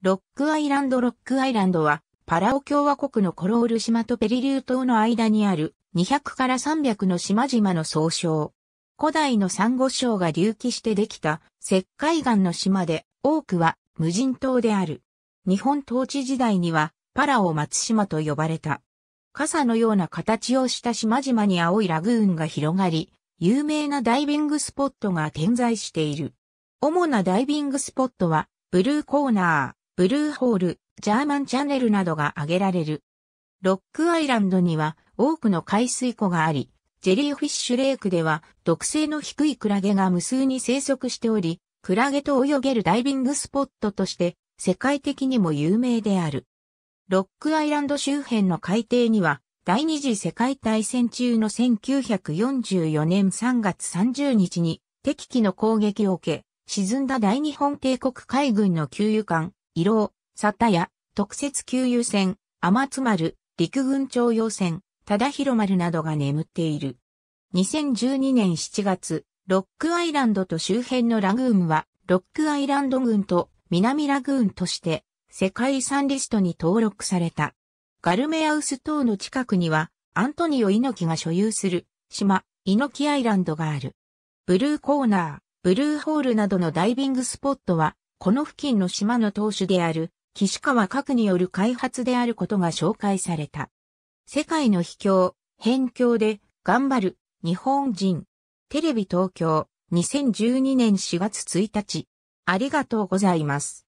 ロックアイランドロックアイランドは、パラオ共和国のコロール島とペリリュー島の間にある200から300の島々の総称。古代のサンゴ礁が隆起してできた石灰岩の島で、多くは無人島である。日本統治時代には、パラオ松島と呼ばれた。傘のような形をした島々に青いラグーンが広がり、有名なダイビングスポットが点在している。主なダイビングスポットは、ブルーコーナー。ブルーホール、ジャーマンチャンネルなどが挙げられる。ロックアイランドには多くの海水湖があり、ジェリーフィッシュレイクでは毒性の低いクラゲが無数に生息しており、クラゲと泳げるダイビングスポットとして世界的にも有名である。ロックアイランド周辺の海底には第二次世界大戦中の1944年3月30日に敵機の攻撃を受け、沈んだ大日本帝国海軍の給油艦伊郎、佐田屋、特設給油船、天津丸、陸軍徴用船、忠広丸などが眠っている。2012年7月、ロックアイランドと周辺のラグーンは、ロックアイランド軍と南ラグーンとして、世界遺産リストに登録された。ガルメアウス島の近くには、アントニオ猪木が所有する、島、猪木アイランドがある。ブルーコーナー、ブルーホールなどのダイビングスポットは、この付近の島の当主である岸川核による開発であることが紹介された。世界の秘境、辺境で頑張る日本人。テレビ東京2012年4月1日。ありがとうございます。